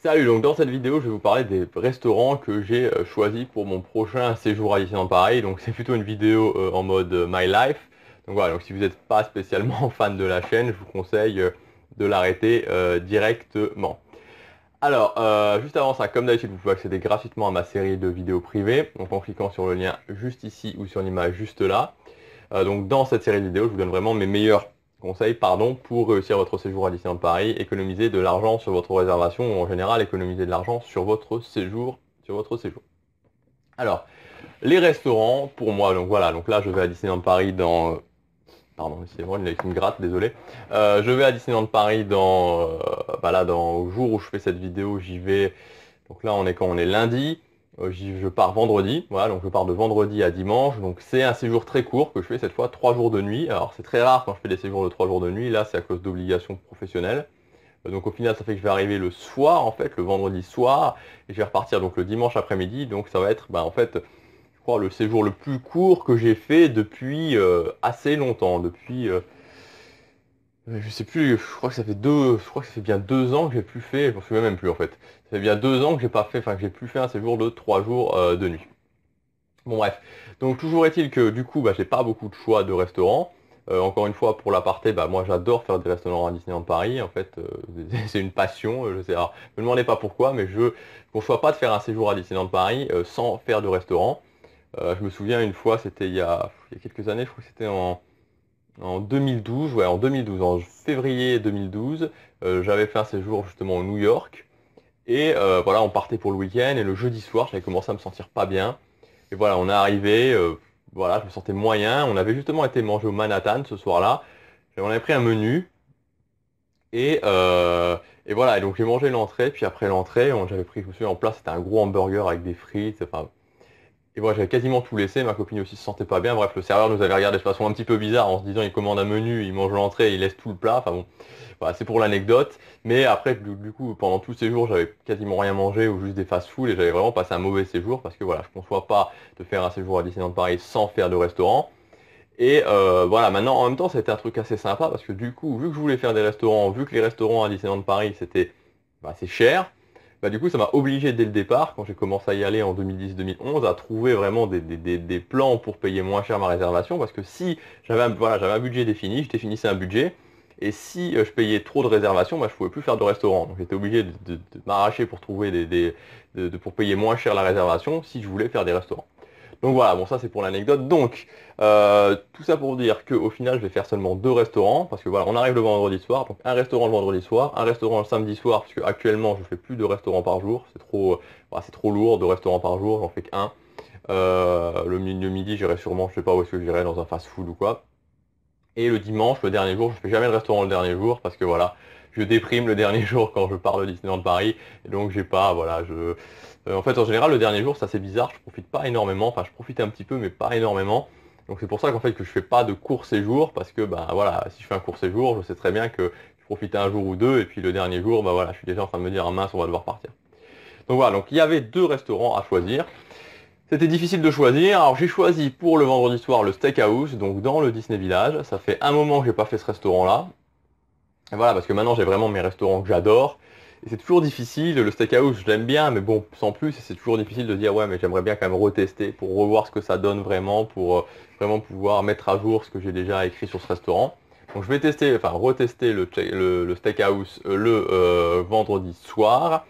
Salut, donc dans cette vidéo, je vais vous parler des restaurants que j'ai choisi euh, choisis pour mon prochain séjour à Disneyland Paris. Donc c'est plutôt une vidéo euh, en mode euh, My Life. Donc voilà, donc si vous n'êtes pas spécialement fan de la chaîne, je vous conseille de l'arrêter directement. Alors, juste avant ça, comme d'habitude, vous pouvez accéder gratuitement à ma série de vidéos privées, en cliquant sur le lien juste ici ou sur l'image juste là. donc dans cette série de vidéos, je vous donne vraiment mes meilleurs conseil pardon, pour réussir votre séjour à Disneyland Paris, économiser de l'argent sur votre réservation ou en général économiser de l'argent sur votre séjour. Sur votre séjour. Alors, les restaurants, pour moi, donc voilà, donc là je vais à Disneyland Paris dans. Pardon, c'est moi, il a une gratte, désolé. Euh, je vais à Disneyland Paris dans. voilà, euh, bah dans au jour où je fais cette vidéo, j'y vais. Donc là on est quand on est lundi. Euh, je pars vendredi, voilà, donc je pars de vendredi à dimanche, donc c'est un séjour très court que je fais cette fois, trois jours de nuit. Alors c'est très rare quand je fais des séjours de trois jours de nuit, là c'est à cause d'obligations professionnelles. Euh, donc au final ça fait que je vais arriver le soir en fait, le vendredi soir, et je vais repartir donc le dimanche après-midi, donc ça va être bah, en fait je crois le séjour le plus court que j'ai fait depuis euh, assez longtemps, depuis euh, je sais plus, je crois que ça fait deux, je crois que ça bien deux ans que j'ai plus fait, je me souviens même plus en fait. Ça fait bien deux ans que j'ai pas fait, enfin que j'ai plus fait un séjour de trois jours euh, de nuit. Bon bref, donc toujours est-il que du coup, bah, j'ai pas beaucoup de choix de restaurant. Euh, encore une fois, pour l'aparté, bah, moi j'adore faire des restaurants à Disneyland Paris. En fait, c'est une passion. je sais, ne me demandez pas pourquoi, mais je ne conçois pas de faire un séjour à Disneyland Paris sans faire de restaurant. je me souviens une fois, c'était il, y a quelques années, je crois que c'était en en 2012, ouais, en 2012, en février 2012, euh, j'avais fait un séjour justement au New York. Et euh, voilà, on partait pour le week-end et le jeudi soir, j'avais commencé à me sentir pas bien. Et voilà, on est arrivé, euh, voilà, je me sentais moyen. On avait justement été manger au Manhattan ce soir-là. On avait pris un menu. Et, voilà, et donc j'ai mangé l'entrée, puis après l'entrée, j'avais pris, je me suis en place, c'était un gros hamburger avec des frites, enfin et moi, j'avais quasiment tout laissé, ma copine aussi se sentait pas bien. Bref, le serveur nous avait regardé de façon un petit peu bizarre en se disant il commande un menu, il mange l'entrée, il laisse tout le plat. Enfin bon, c'est pour l'anecdote. Mais après, du, coup, pendant tous ces jours, j'avais quasiment rien mangé ou juste des fast-food et j'avais vraiment passé un mauvais séjour parce que voilà, je conçois pas de faire un séjour à Disneyland Paris sans faire de restaurant. Et euh, voilà, maintenant en même temps, c'était un truc assez sympa parce que du coup, vu que je voulais faire des restaurants, vu que les restaurants à Disneyland Paris c'était assez bah, cher, bah, du coup, ça m'a obligé dès le départ, quand j'ai commencé à y aller en 2010-2011, à trouver vraiment des, plans pour payer moins cher ma réservation, parce que si j'avais un, budget défini, je définissais un budget, et si euh, je payais trop de réservations, bah, je pouvais plus faire de restaurant. Donc j'étais obligé de, m'arracher pour trouver pour payer moins cher la réservation si je voulais faire des restaurants. Donc voilà, bon ça c'est pour l'anecdote. Donc euh, tout ça pour dire qu'au final je vais faire seulement deux restaurants, parce que voilà, on arrive le vendredi soir, donc un restaurant le vendredi soir, un restaurant le samedi soir, parce actuellement je fais plus de restaurants par jour, c'est trop, euh, lourd, deux restaurants par jour, j'en fais qu'un. Euh, le, midi j'irai sûrement, je sais pas où est-ce que j'irai, dans un fast food ou quoi. Et le dimanche, le dernier jour, je fais jamais de restaurant le dernier jour, parce que voilà, je déprime le dernier jour quand je pars de Disneyland Paris. donc j'ai pas, voilà, je. Euh, en fait, en général, le dernier jour, ça c'est bizarre, je profite pas énormément. Enfin, je profite un petit peu, mais pas énormément. Donc c'est pour ça qu'en fait que je fais pas de court séjour parce que bah voilà, si je fais un court séjour, je sais très bien que je profite un jour ou deux et puis le dernier jour, bah voilà, je suis déjà en train de me dire ah, mince, on va devoir partir. Donc voilà, donc il y avait deux restaurants à choisir. C'était difficile de choisir. Alors j'ai choisi pour le vendredi soir le Steakhouse, donc dans le Disney Village. Ça fait un moment que j'ai pas fait ce restaurant-là. Voilà, parce que maintenant j'ai vraiment mes restaurants que j'adore. Et c'est toujours difficile, le steakhouse j'aime bien, mais bon, sans plus, c'est toujours difficile de dire ouais mais j'aimerais bien quand même retester pour revoir ce que ça donne vraiment, pour euh, vraiment pouvoir mettre à jour ce que j'ai déjà écrit sur ce restaurant. Donc je vais tester, enfin retester le, steakhouse euh, le euh, vendredi soir.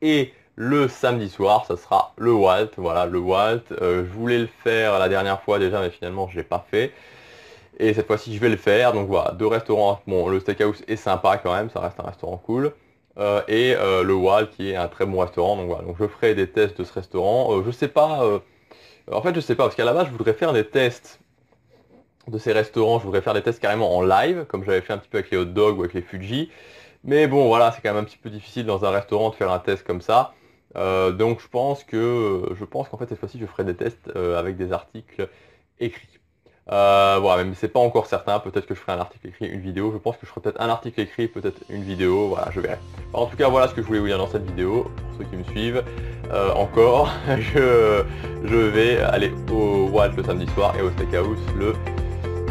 Et le samedi soir, ça sera le Walt. Voilà, le Walt. je voulais le faire la dernière fois déjà, mais finalement je l'ai pas fait. Et cette fois-ci, je vais le faire. Donc voilà, deux restaurants. Bon, le steakhouse est sympa quand même, ça reste un restaurant cool. Euh, et euh, le Wall qui est un très bon restaurant. Donc voilà, donc je ferai des tests de ce restaurant. Euh, je sais pas. En fait, je sais pas parce qu'à la base, je voudrais faire des tests de ces restaurants. Je voudrais faire des tests carrément en live, comme j'avais fait un petit peu avec les hot dogs ou avec les Fuji. Mais bon, voilà, c'est quand même un petit peu difficile dans un restaurant de faire un test comme ça. donc je pense que je pense qu'en fait cette fois-ci, je ferai des tests avec des articles écrits. Euh, voilà, même c'est pas encore certain, peut-être que je ferai un article écrit, une vidéo, je pense que je ferai peut-être un article écrit, peut-être une vidéo, voilà, je verrai. en tout cas, voilà ce que je voulais vous dire dans cette vidéo, pour ceux qui me suivent. Euh, encore, je, vais aller au Watt le samedi soir et au Steakhouse le,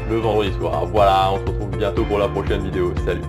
le vendredi soir. Voilà, on se retrouve bientôt pour la prochaine vidéo, salut